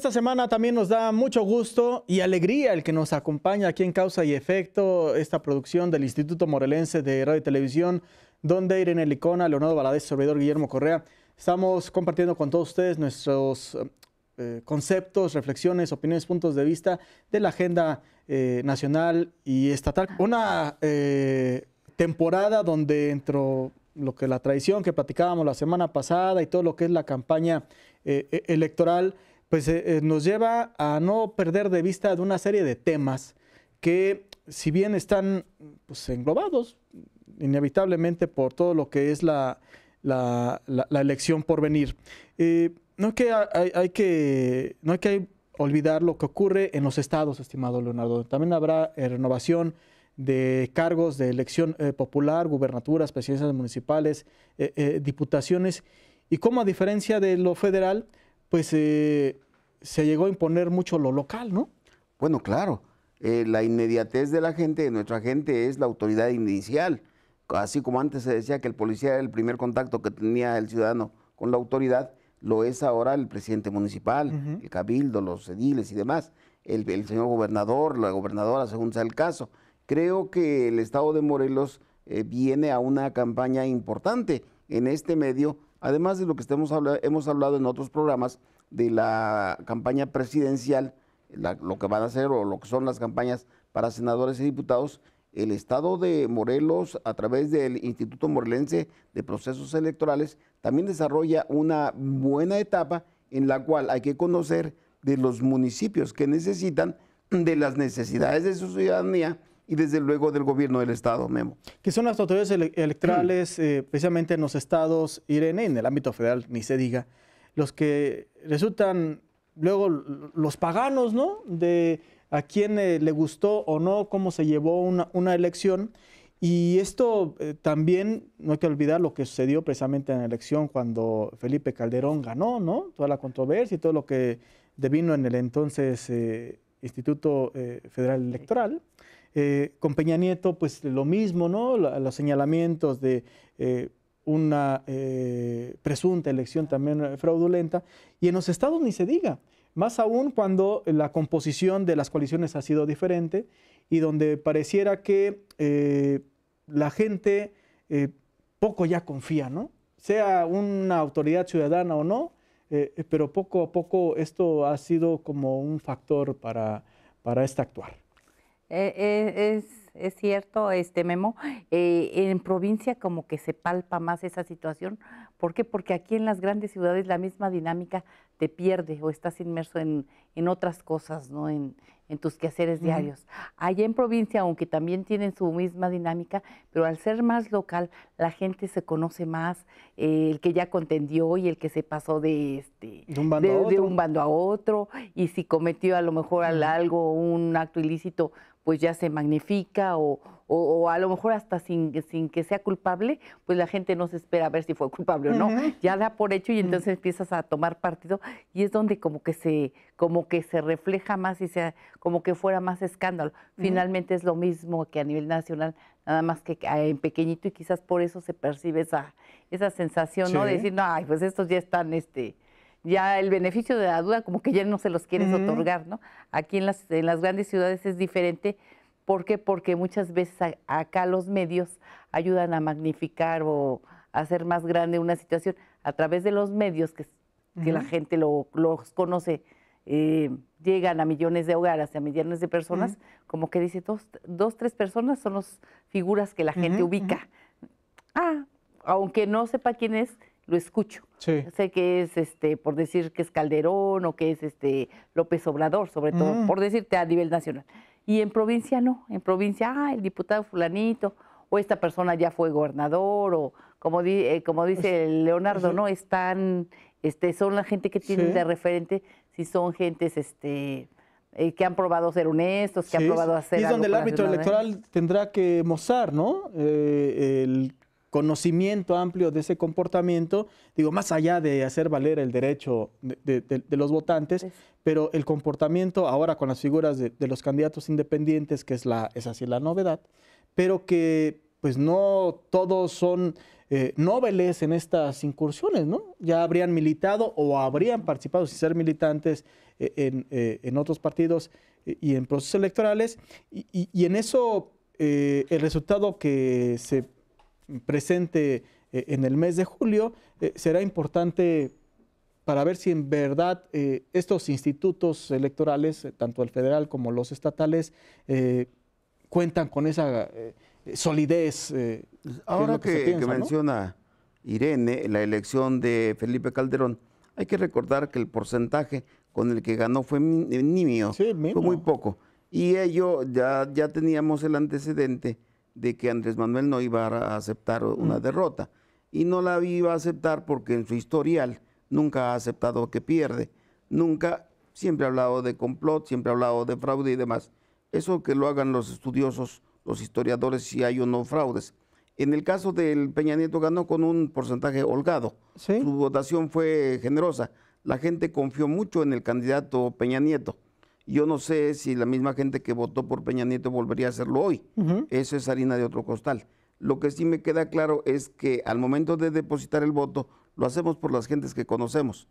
Esta semana también nos da mucho gusto y alegría el que nos acompaña aquí en Causa y Efecto, esta producción del Instituto Morelense de Radio y Televisión, donde Irene Licona, Leonardo Valadez, servidor Guillermo Correa, estamos compartiendo con todos ustedes nuestros eh, conceptos, reflexiones, opiniones, puntos de vista de la agenda eh, nacional y estatal. Una eh, temporada donde entró lo que la tradición que platicábamos la semana pasada y todo lo que es la campaña e-, electoral, pues eh, eh, nos lleva a no perder de vista de una serie de temas que si bien están pues, englobados inevitablemente por todo lo que es la, elección por venir, eh, no, hay que, hay, no hay que olvidar lo que ocurre en los estados, estimado Leonardo. También habrá renovación de cargos de elección popular, gubernaturas, presidencias municipales, diputaciones, y como a diferencia de lo federal, pues eh, se llegó a imponer mucho lo local, ¿no? Bueno, claro. Eh, la inmediatez de la gente, de nuestra gente, es la autoridad inicial. Así como antes se decía que el policía era el primer contacto que tenía el ciudadano con la autoridad, lo es ahora el presidente municipal, el cabildo, los ediles y demás, el, señor gobernador, la gobernadora, según sea el caso. Creo que el estado de Morelos eh, viene a una campaña importante en este medio además de lo que hemos hablado en otros programas de la campaña presidencial, lo que van a hacer o lo que son las campañas para senadores y diputados, el Estado de Morelos, a través del Instituto Morelense de Procesos Electorales, también desarrolla una buena etapa en la cual hay que conocer de los municipios que necesitan, de las necesidades de su ciudadanía y desde luego del gobierno del Estado, Memo. Que son las autoridades electorales, eh, precisamente en los estados, Irene, en el ámbito federal, ni se diga, los que resultan luego los paganos, ¿no? De a quién eh, le gustó o no, cómo se llevó una, elección. Y esto eh, también, no hay que olvidar lo que sucedió precisamente en la elección cuando Felipe Calderón ganó, ¿no? Toda la controversia y todo lo que devino en el entonces Instituto Federal Electoral. Eh, con Peña Nieto, pues lo mismo, ¿no? los señalamientos de eh, una eh, presunta elección también fraudulenta. Y en los estados ni se diga, más aún cuando la composición de las coaliciones ha sido diferente y donde pareciera que la gente poco ya confía, ¿no? Sea una autoridad ciudadana o no, pero poco a poco esto ha sido como un factor para, para este actuar. Eh, eh, es, cierto, este Memo, eh, en provincia como que se palpa más esa situación. ¿Por qué? Porque aquí en las grandes ciudades la misma dinámica te pierde o estás inmerso en, otras cosas, ¿no? En, tus quehaceres diarios. Allá en provincia, aunque también tienen su misma dinámica, pero al ser más local, la gente se conoce más, el que ya contendió y el que se pasó de, este, de, un bando, a otro, y si cometió a lo mejor algo, un acto ilícito, pues ya se magnifica o, o, a lo mejor hasta sin, sin que sea culpable, pues la gente no se espera a ver si fue culpable o no, ya da por hecho y mm. entonces empiezas a tomar partido y es donde como que se como que se refleja más y sea como que fuera más escándalo. Finalmente es lo mismo que a nivel nacional, nada más que en pequeñito y quizás por eso se percibe esa esa sensación, ¿no? De decir, "No, ay, pues estos ya están este ya el beneficio de la duda como que ya no se los quieres otorgar, ¿no? Aquí en las, en las grandes ciudades es diferente. ¿Por qué? Porque muchas veces acá los medios ayudan a magnificar o a hacer más grande una situación a través de los medios que, que la gente lo, los conoce. Eh, llegan a millones de hogares, a millones de personas, como que dice, dos, dos, tres personas son las figuras que la gente ubica. Ah, aunque no sepa quién es, lo escucho. Sé que es, este, por decir que es Calderón o que es este López Obrador, sobre todo, mm. por decirte a nivel nacional. Y en provincia no, en provincia, ah, el diputado fulanito, o esta persona ya fue gobernador, o como, di, eh, como dice Leonardo, ¿no? Están, este, son la gente que tienen de referente, si son gentes, este, eh, que han probado ser honestos, que han probado hacer. Y es donde el árbitro electoral tendrá que mozar, ¿no? Eh, el conocimiento amplio de ese comportamiento, digo, más allá de hacer valer el derecho de, los votantes, pues pero el comportamiento ahora con las figuras de, los candidatos independientes, que es, la, es así la novedad, pero que pues no todos son eh, en estas incursiones, ¿no? Ya habrían militado o habrían participado sin ser militantes eh, eh, en, otros partidos eh, y en procesos electorales, y, y en eso el resultado que se presente eh, en el mes de julio, eh, será importante para ver si en verdad eh, estos institutos electorales, tanto el federal como los estatales, cuentan con esa solidez. Ahora que, que, menciona Irene la elección de Felipe Calderón, hay que recordar que el porcentaje con el que ganó fue nimio, fue muy poco. Y ello ya, ya teníamos el antecedente de que Andrés Manuel no iba a aceptar una mm. derrota. Y no la iba a aceptar porque en su historial nunca ha aceptado que pierde. Nunca, siempre ha hablado de complot, siempre ha hablado de fraude y demás. Eso que lo hagan los estudiosos, los historiadores, si hay o no fraudes. En el caso del Peña Nieto ganó con un porcentaje holgado. Su votación fue generosa. La gente confió mucho en el candidato Peña Nieto. Yo no sé si la misma gente que votó por Peña Nieto volvería a hacerlo hoy. Eso es harina de otro costal. Lo que sí me queda claro es que al momento de depositar el voto, lo hacemos por las gentes que conocemos.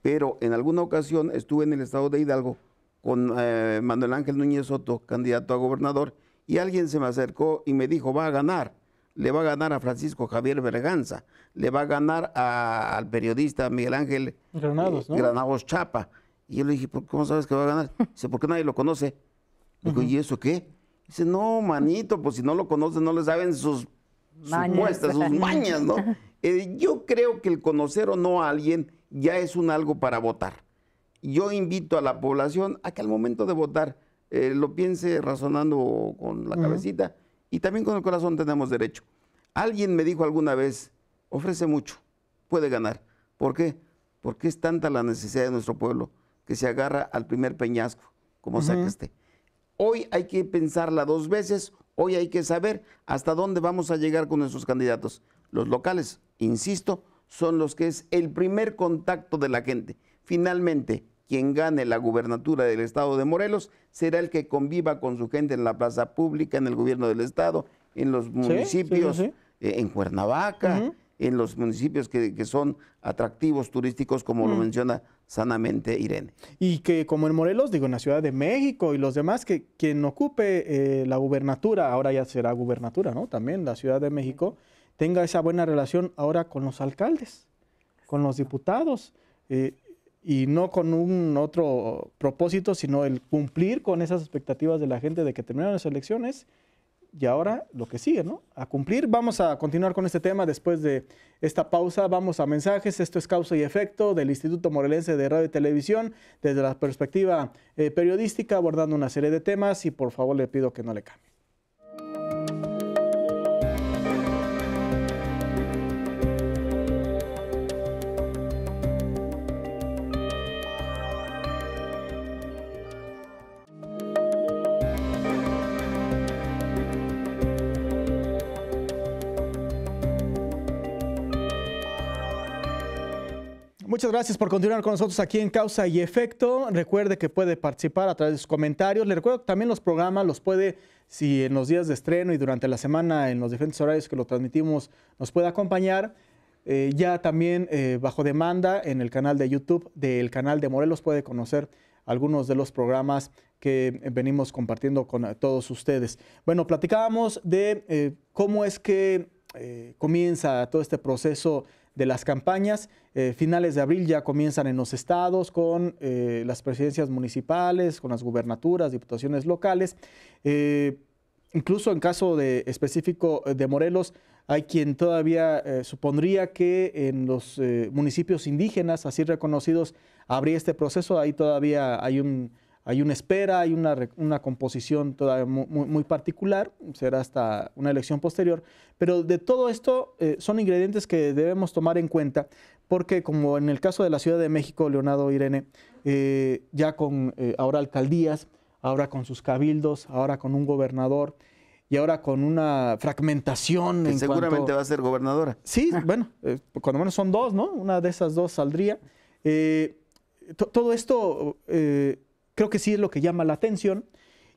Pero en alguna ocasión estuve en el estado de Hidalgo con eh, Manuel Ángel Núñez Soto, candidato a gobernador, y alguien se me acercó y me dijo, va a ganar, le va a ganar a Francisco Javier Berganza, le va a ganar al periodista Miguel Ángel Granados eh, Chapa y yo le dije, ¿cómo sabes que va a ganar? Dice, porque nadie lo conoce. digo, ¿y eso qué? Dice, no, manito, pues si no lo conocen, no le saben sus supuestas, sus mañas, ¿no? Eh, yo creo que el conocer o no a alguien ya es un algo para votar. Yo invito a la población a que al momento de votar eh, lo piense razonando con la cabecita y también con el corazón tenemos derecho. Alguien me dijo alguna vez, ofrece mucho, puede ganar. ¿Por qué? Porque es tanta la necesidad de nuestro pueblo que se agarra al primer peñasco, como sacaste. Hoy hay que pensarla dos veces, hoy hay que saber hasta dónde vamos a llegar con nuestros candidatos. Los locales, insisto, son los que es el primer contacto de la gente. Finalmente, quien gane la gubernatura del estado de Morelos será el que conviva con su gente en la plaza pública, en el gobierno del estado, en los municipios, eh, en Cuernavaca en los municipios que, son atractivos turísticos, como lo mm. menciona sanamente Irene. Y que como en Morelos, digo, en la Ciudad de México y los demás, que quien ocupe eh, la gubernatura, ahora ya será gubernatura, ¿no? También la Ciudad de México, tenga esa buena relación ahora con los alcaldes, con los diputados. Eh, y no con un otro propósito, sino el cumplir con esas expectativas de la gente de que terminaron las elecciones y ahora lo que sigue, ¿no? A cumplir. Vamos a continuar con este tema después de esta pausa. Vamos a mensajes. Esto es Causa y Efecto del Instituto Morelense de Radio y Televisión desde la perspectiva eh, periodística, abordando una serie de temas y por favor le pido que no le cambie. Muchas gracias por continuar con nosotros aquí en Causa y Efecto. Recuerde que puede participar a través de sus comentarios. Le recuerdo que también los programas los puede, si en los días de estreno y durante la semana, en los diferentes horarios que lo transmitimos, nos puede acompañar. Eh, ya también eh, bajo demanda en el canal de YouTube del canal de Morelos puede conocer algunos de los programas que eh, venimos compartiendo con todos ustedes. Bueno, platicábamos de cómo es que comienza todo este proceso de las campañas. Eh, finales de abril ya comienzan en los estados con eh, las presidencias municipales, con las gubernaturas, diputaciones locales. Eh, incluso en caso de, específico de Morelos, hay quien todavía supondría que en los municipios indígenas, así reconocidos, habría este proceso. Ahí todavía hay un hay una espera, hay una, una composición todavía muy, particular, será hasta una elección posterior, pero de todo esto eh, son ingredientes que debemos tomar en cuenta porque como en el caso de la Ciudad de México, Leonardo Irene, eh, ya con eh, ahora alcaldías, ahora con sus cabildos, ahora con un gobernador y ahora con una fragmentación. Que seguramente va a ser gobernadora. Sí, bueno, cuando menos son dos, ¿no? Una de esas dos saldría. todo esto creo que sí es lo que llama la atención,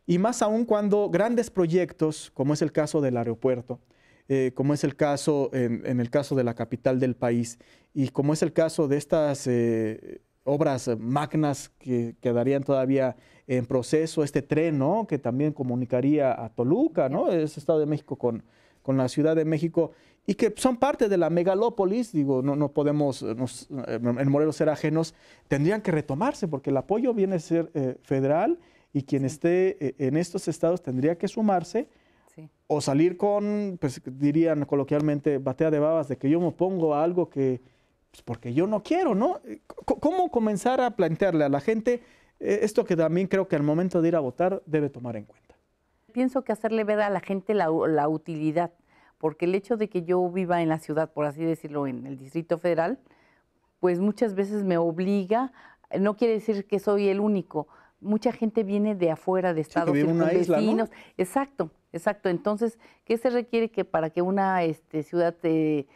y más aún cuando grandes proyectos, como es el caso del aeropuerto, eh, como es el caso en, el caso de la capital del país, y como es el caso de estas eh, obras magnas que quedarían todavía en proceso, este tren, Que también comunicaría a Toluca, ¿no? Es Estado de México con, con la Ciudad de México y que son parte de la megalópolis, digo, no, no podemos, eh, eh, en Morelos ser ajenos, tendrían que retomarse porque el apoyo viene a ser eh, federal y quien esté en estos estados tendría que sumarse o salir con, pues dirían coloquialmente, batea de babas de que yo me opongo a algo que, pues porque yo no quiero, ¿no? ¿Cómo comenzar a plantearle a la gente esto que también creo que al momento de ir a votar debe tomar en cuenta? Pienso que hacerle ver a la gente la, utilidad, porque el hecho de que yo viva en la ciudad, por así decirlo, en el Distrito Federal, pues muchas veces me obliga, no quiere decir que soy el único, mucha gente viene de afuera, de estados Unidos, Exacto, exacto. Entonces, ¿qué se requiere que para que una este, ciudad eh,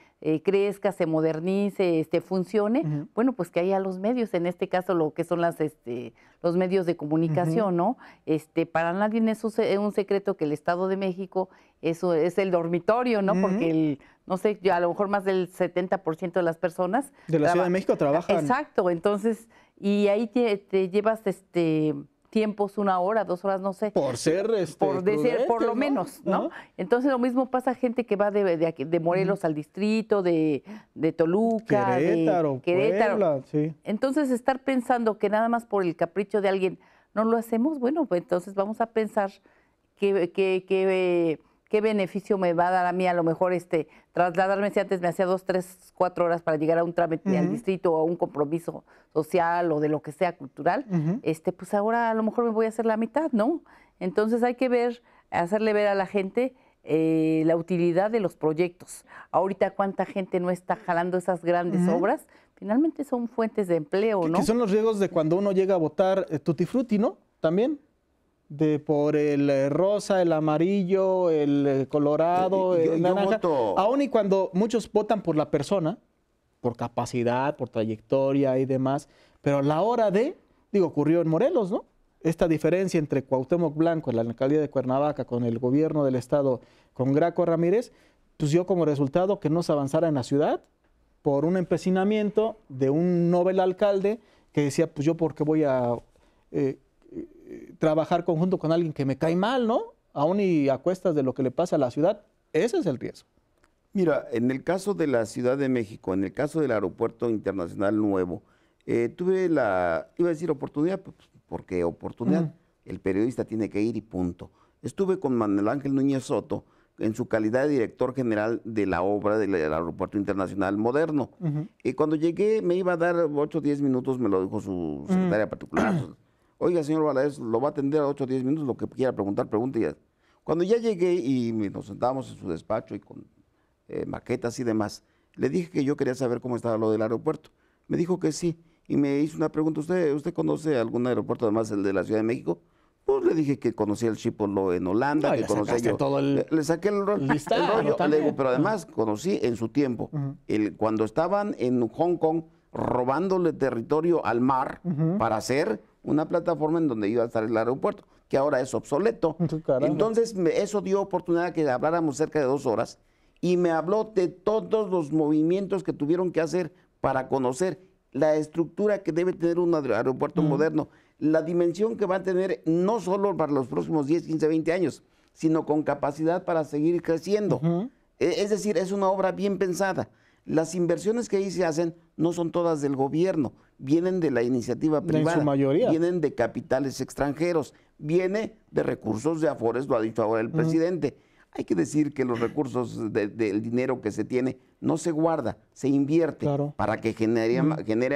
crezca, se modernice, este, funcione? Bueno, pues que haya los medios, en este caso lo que son las, este, los medios de comunicación, ¿no? Este, para nadie es un secreto que el Estado de México es el dormitorio, ¿no? Porque no sé, a lo mejor más del 70% de las personas... De la Ciudad de México trabajan. Exacto, entonces y ahí te, llevas este tiempos, una hora, dos horas, no sé. Por ser, este, por, decir, por lo menos, ¿no? Entonces lo mismo pasa gente que va de, de, Morelos al distrito, de, de Toluca, de Querétaro. sí. Entonces estar pensando que nada más por el capricho de alguien no lo hacemos, bueno, pues entonces vamos a pensar que, que, que ¿Qué beneficio me va a dar a mí a lo mejor este trasladarme si antes me hacía dos, tres, cuatro horas para llegar a un trámite al distrito o a un compromiso social o de lo que sea cultural? Este, pues ahora a lo mejor me voy a hacer la mitad, ¿no? Entonces hay que ver, hacerle ver a la gente eh, la utilidad de los proyectos. Ahorita cuánta gente no está jalando esas grandes obras, finalmente son fuentes de empleo, ¿no? Que son los riesgos de cuando uno llega a votar eh, tutti frutti, ¿no? También de por el eh, rosa, el amarillo, el eh, colorado, eh, el naranja. Aún y cuando muchos votan por la persona, por capacidad, por trayectoria y demás, pero a la hora de, digo, ocurrió en Morelos, ¿no? Esta diferencia entre Cuauhtémoc Blanco, la alcaldía de Cuernavaca, con el gobierno del estado, con Graco Ramírez, pues dio como resultado que no se avanzara en la ciudad por un empecinamiento de un novel alcalde que decía, pues yo por qué voy a trabajar conjunto con alguien que me cae mal, ¿no? Aún y a cuestas de lo que le pasa a la ciudad, ese es el riesgo. Mira, en el caso de la Ciudad de México, en el caso del Aeropuerto Internacional Nuevo, eh, tuve la, iba a decir oportunidad, pues, porque oportunidad, el periodista tiene que ir y punto. Estuve con Manuel Ángel Núñez Soto en su calidad de director general de la obra del, Aeropuerto Internacional Moderno. Y cuando llegué me iba a dar 8 o 10 minutos, me lo dijo su secretaria particular, pues, Oiga, señor Valadez, lo va a atender a 8 o 10 minutos, lo que quiera preguntar, pregunte. Ya. Cuando ya llegué y nos sentábamos en su despacho y con eh, maquetas y demás, le dije que yo quería saber cómo estaba lo del aeropuerto. Me dijo que sí y me hizo una pregunta, ¿usted, usted conoce algún aeropuerto, además el de la Ciudad de México? Pues le dije que conocía el Chipolo en Holanda, que conocía el... le, saqué el, el rollo, pero además conocí en su tiempo, cuando estaban en Hong Kong robándole territorio al mar para hacer una plataforma en donde iba a estar el aeropuerto, que ahora es obsoleto. Entonces, eso dio oportunidad que habláramos cerca de dos horas y me habló de todos los movimientos que tuvieron que hacer para conocer la estructura que debe tener un aeropuerto moderno, la dimensión que va a tener no solo para los próximos 10, 15, 20 años, sino con capacidad para seguir creciendo. E-, es decir, es una obra bien pensada. Las inversiones que ahí se hacen no son todas del gobierno, vienen de la iniciativa privada, mayoría. vienen de capitales extranjeros, viene de recursos de Afores, lo ha dicho ahora el presidente. Hay que decir que los recursos del dinero que se tiene no se guarda, se invierte para que genere,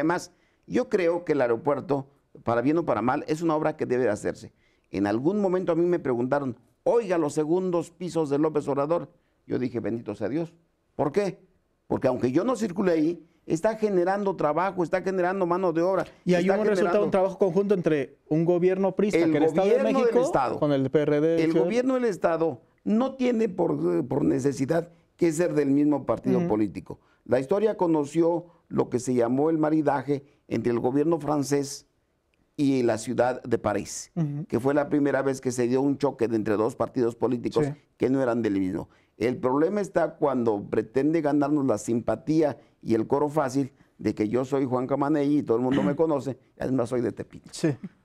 más. Yo creo que el aeropuerto, para bien o para mal, es una obra que debe hacerse. En algún momento a mí me preguntaron, oiga, los segundos pisos de López Obrador. Yo dije, bendito sea Dios. ¿Por qué? Porque aunque yo no circule ahí, está generando trabajo, está generando mano de obra. Y hay un resultado, un trabajo conjunto entre un gobierno prista, el que el Estado Estado, con el PRD. El gobierno del Estado no tiene por, necesidad que ser del mismo partido político. La historia conoció lo que se llamó el maridaje entre el gobierno francés y la ciudad de París, que fue la primera vez que se dio un choque entre dos partidos políticos que no eran del mismo. El problema está cuando pretende ganarnos la simpatía y el coro fácil de que yo soy Juan Camanelli y todo el mundo me conoce, además soy de Tepito.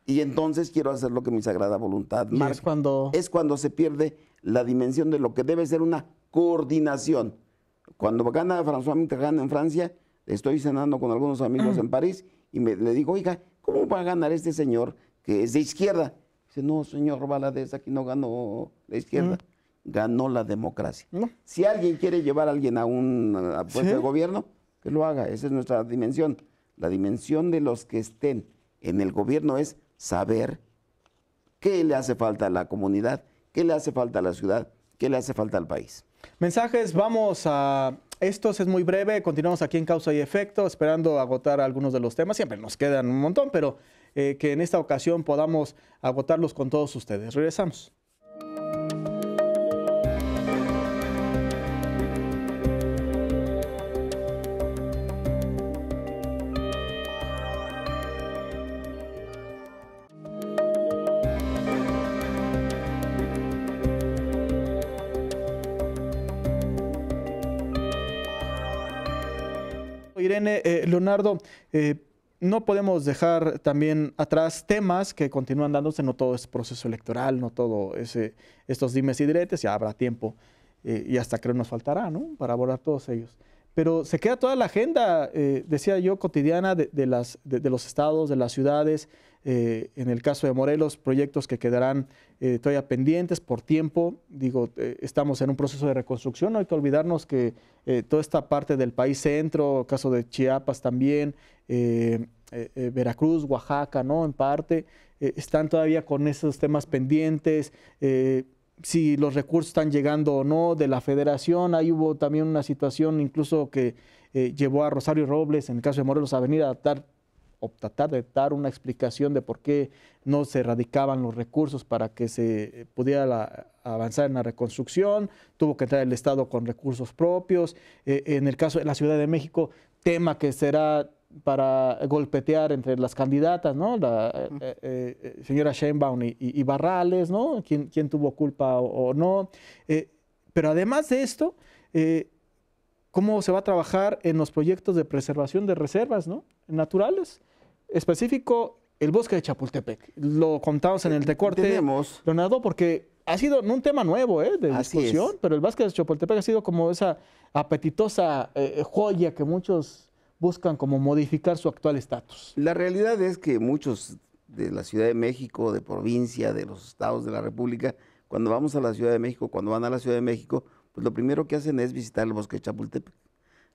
Y entonces quiero hacer lo que mi sagrada voluntad más Es cuando... es cuando se pierde la dimensión de lo que debe ser una coordinación. Cuando gana François Mitterrand en Francia, estoy cenando con algunos amigos en París y me, le digo, oiga, ¿cómo va a ganar este señor que es de izquierda? Dice, no, señor Valadez, aquí no ganó la izquierda. Mm ganó la democracia. Si alguien quiere llevar a alguien a un puesto de gobierno, que lo haga. Esa es nuestra dimensión. La dimensión de los que estén en el gobierno es saber qué le hace falta a la comunidad, qué le hace falta a la ciudad, qué le hace falta al país. Mensajes, vamos a Esto es muy breve, continuamos aquí en Causa y Efecto, esperando agotar algunos de los temas, siempre nos quedan un montón, pero eh, que en esta ocasión podamos agotarlos con todos ustedes. Regresamos. Eh, Leonardo, eh, no podemos dejar también atrás temas que continúan dándose, no todo ese proceso electoral, no todo es eh, estos dimes y diretes, ya habrá tiempo y hasta creo nos faltará, ¿no? Para abordar todos ellos pero se queda toda la agenda, eh, decía yo, cotidiana de, los estados, de las ciudades, eh, en el caso de Morelos, proyectos que quedarán eh, todavía pendientes por tiempo. Digo, estamos en un proceso de reconstrucción, no hay que olvidarnos que toda esta parte del país centro, caso de Chiapas también, Veracruz, Oaxaca, ¿no? En parte, están todavía con esos temas pendientes si los recursos están llegando o no de la federación. Ahí hubo también una situación incluso que eh, llevó a Rosario Robles, en el caso de Morelos, a venir a dar o tratar de dar una explicación de por qué no se radicaban los recursos para que se eh, pudiera avanzar en la reconstrucción, tuvo que entrar el Estado con recursos propios. Eh, en el caso de la Ciudad de México, tema que será para golpetear entre las candidatas, ¿no? La eh, eh, eh, señora Sheinbaum y, Barrales, ¿no? ¿Quién, tuvo culpa o, no? pero además de esto, ¿cómo se va a trabajar en los proyectos de preservación de reservas, ¿no? Naturales. Específico, el bosque de Chapultepec. Lo contamos en el recorte, Tenemos... Leonardo, porque ha sido un tema nuevo ¿eh? de discusión, pero el bosque de Chapultepec ha sido como esa apetitosa joya que muchos buscan como modificar su actual estatus. La realidad es que muchos de la Ciudad de México, de provincia, de los estados de la República, cuando vamos a la Ciudad de México, cuando van a la Ciudad de México, pues lo primero que hacen es visitar el bosque de Chapultepec,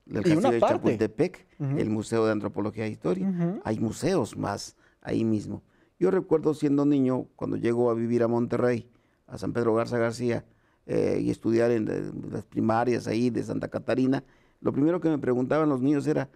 el castillo de Chapultepec, el Museo de Antropología e Historia. Hay museos más ahí mismo. Yo recuerdo siendo niño, cuando llego a vivir a Monterrey, a San Pedro Garza García, eh, y estudiar en eh, las primarias ahí de Santa Catarina, lo primero que me preguntaban los niños era,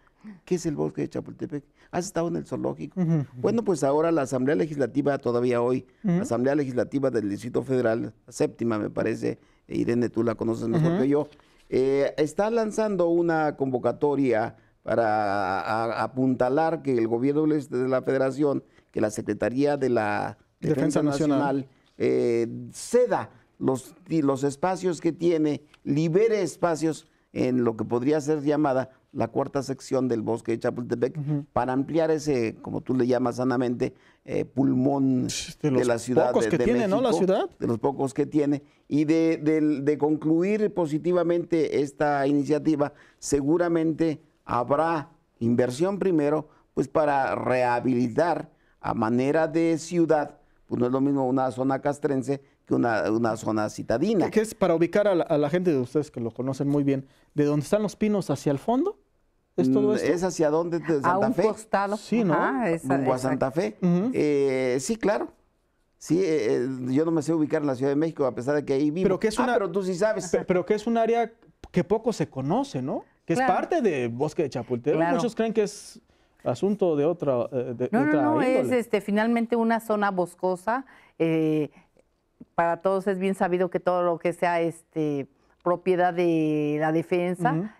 ¿Qué es el bosque de Chapultepec? ¿Has estado en el zoológico? Bueno, pues ahora la Asamblea Legislativa, todavía hoy, la Asamblea Legislativa del Distrito Federal, séptima me parece, Irene, tú la conoces mejor que yo, eh, está lanzando una convocatoria para apuntalar que el gobierno este de la federación, que la Secretaría de la Defensa, Nacional, eh, ceda los, los espacios que tiene, libere espacios en lo que podría ser llamada la cuarta sección del bosque de Chapultepec para ampliar ese, como tú le llamas sanamente, eh, pulmón de, de, la ciudad. Pocos que tiene, ¿no? La ciudad. De los pocos que tiene. Y de concluir positivamente esta iniciativa, seguramente habrá inversión primero, pues para rehabilitar a manera de ciudad, pues no es lo mismo una zona castrense que una, zona citadina. Que es para ubicar a la, gente de ustedes que lo conocen muy bien, de donde están los pinos hacia el fondo, Mm, ¿Es, hacia dónde? ¿Santa a Fe? costado. Sí, ¿no? a Santa Fe. Eh, sí, claro. Sí, eh, eh, yo no me sé ubicar en la Ciudad de México, a pesar de que ahí vivo. Pero que es ah, pero tú sí sabes. Pero, que es un área que poco se conoce, ¿no? Que es parte de Bosque de Chapultepec. Muchos creen que es asunto de otra. no, no, no, es este, finalmente una zona boscosa. para todos es bien sabido que todo lo que sea este, propiedad de la defensa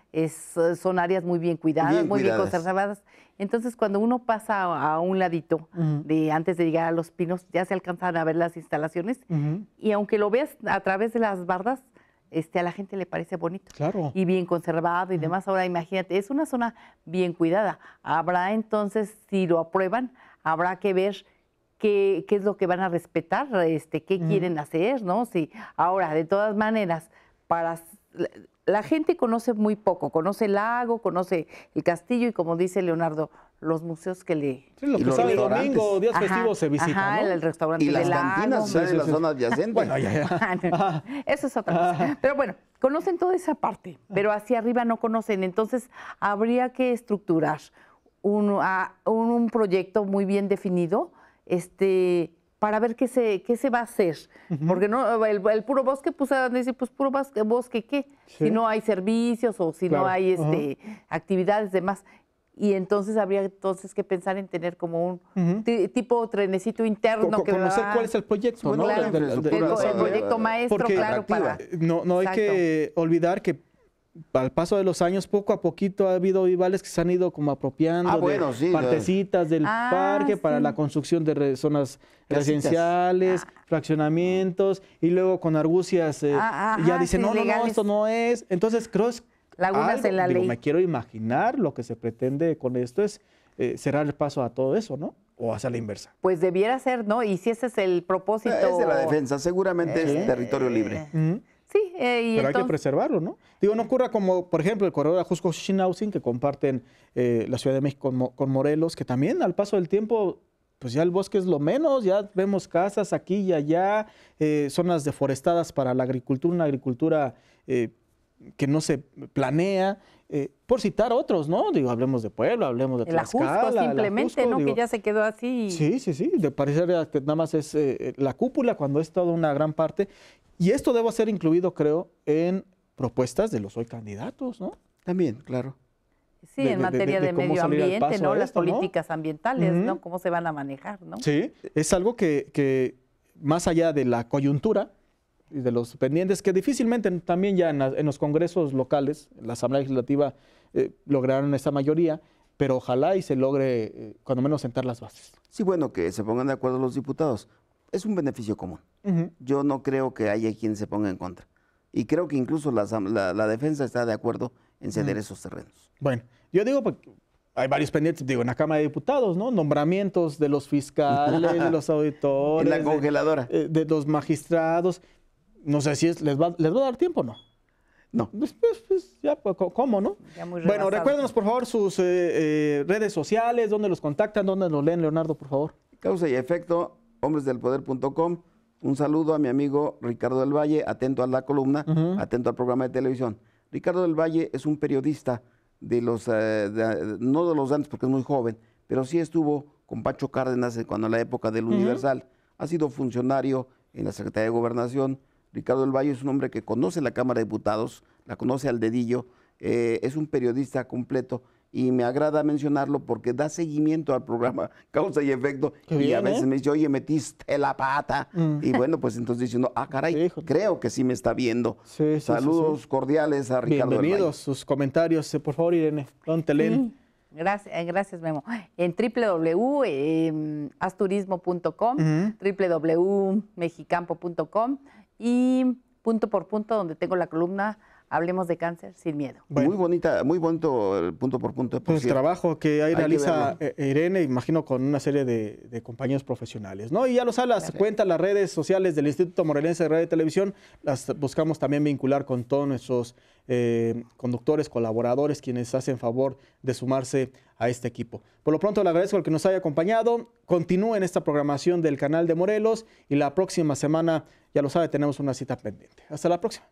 son áreas muy bien cuidadas, muy bien conservadas. Entonces, cuando uno pasa a un ladito de antes de llegar a los pinos, ya se alcanzan a ver las instalaciones y aunque lo veas a través de las bardas, este, a la gente le parece bonito y bien conservado y demás. Ahora imagínate, es una zona bien cuidada. Habrá entonces, si lo aprueban, habrá que ver qué, es lo que van a respetar, este, qué quieren hacer, ¿no? Si, ahora, de todas maneras, para la gente conoce muy poco, conoce el lago, conoce el castillo y como dice Leonardo, los museos que le... Sí, lo que sale domingo, días festivos se visitan, ajá, el restaurante Y las cantinas lago, en la zona adyacente. bueno, ya, ya. eso es otra cosa. Pero bueno, conocen toda esa parte, pero hacia arriba no conocen. Entonces, habría que estructurar un, un, un proyecto muy bien definido, este para ver qué se, qué se va a hacer. Porque no, el, puro bosque, pues pues puro bosque, bosque ¿qué? Si no hay servicios o si no hay este, actividades demás. Y entonces habría entonces que pensar en tener como un tipo trenecito interno. conocer cuál es el proyecto, pues, ¿no? el, proyecto maestro, claro. Para... No, no hay que olvidar que al paso de los años, poco a poquito ha habido rivales que se han ido como apropiando ah, de partecitas del ah, parque para la construcción de zonas residenciales, ah. fraccionamientos, y luego con argucias eh, ya dicen, no, no, no, esto no es. Entonces, creo es Lagunas la Me quiero imaginar lo que se pretende con esto es eh, cerrar el paso a todo eso, ¿no? o hacia la inversa. Pues debiera ser, ¿no? Y si ese es el propósito. Es de la defensa, seguramente es eh, territorio libre. Eh, Pero hay que preservarlo, ¿no? Digo, no ocurra como, por ejemplo, el corredor ajusco Shinausin que comparten eh, la Ciudad de México con, Morelos, que también al paso del tiempo, pues ya el bosque es lo menos, ya vemos casas aquí y allá, eh, zonas deforestadas para la agricultura, una agricultura que no se planea, por citar otros, ¿no? Digo, hablemos de Pueblo, hablemos de el Tlaxcala. Ajusco, simplemente, ¿no? que ya se quedó así. Sí, sí, sí, de parecer que nada más es la cúpula cuando es toda una gran parte. Y esto debo ser incluido, creo, en propuestas de los hoy candidatos, ¿no? También, claro. Sí, en materia de, medio ambiente, ¿no? Las políticas ambientales, ¿no? Cómo se van a manejar, ¿no? Sí, es algo que, más allá de la coyuntura y de los pendientes, que difícilmente también ya en, los congresos locales, en la Asamblea Legislativa eh, lograron esa mayoría, pero ojalá y se logre, eh, cuando menos, sentar las bases. Sí, bueno, que se pongan de acuerdo los diputados es un beneficio común. Yo no creo que haya quien se ponga en contra. Y creo que incluso la, defensa está de acuerdo en ceder esos terrenos. Bueno, yo digo, hay varios pendientes, digo, en la Cámara de Diputados, ¿no? Nombramientos de los fiscales, de los auditores. En la congeladora. Eh, de, los magistrados. No sé si les, va, les va a dar tiempo o no. No. Pues, pues, pues ya, pues, ¿cómo, no? bueno, recuérdenos, por favor, sus eh, eh, redes sociales, dónde los contactan, dónde los leen, Leonardo, por favor. Causa y efecto, hombresdelpoder.com. Un saludo a mi amigo Ricardo del Valle, atento a la columna, atento al programa de televisión. Ricardo del Valle es un periodista de los, eh, no de los grandes porque es muy joven, pero sí estuvo con Pacho Cárdenas cuando en la época del Universal. Ha sido funcionario en la Secretaría de Gobernación. Ricardo del Valle es un hombre que conoce la Cámara de Diputados, la conoce al dedillo, eh, es un periodista completo y me agrada mencionarlo porque da seguimiento al programa Causa y Efecto. y a veces ¿eh? me dice, oye, metiste la pata. Mm. Y bueno, pues entonces diciendo, ah, caray, creo que sí me está viendo. Saludos cordiales a Ricardo. Bienvenidos, sus comentarios, eh, por favor, Irene. en Gracias, eh, gracias, Memo. En www.asturismo.com, em, www.mexicampo.com y punto por punto, donde tengo la columna hablemos de cáncer sin miedo. Muy bonita, muy bonito el punto por punto. Por el pues trabajo que ahí realiza eh, Irene, imagino, con una serie de, compañeros profesionales, ¿no? Y ya lo sabes. las cuentas, las redes sociales del Instituto Morelense de Radio y Televisión, las buscamos también vincular con todos nuestros eh, conductores, colaboradores, quienes hacen favor de sumarse a este equipo. Por lo pronto le agradezco al que nos haya acompañado. Continúen esta programación del canal de Morelos y la próxima semana, ya lo sabe, tenemos una cita pendiente. Hasta la próxima.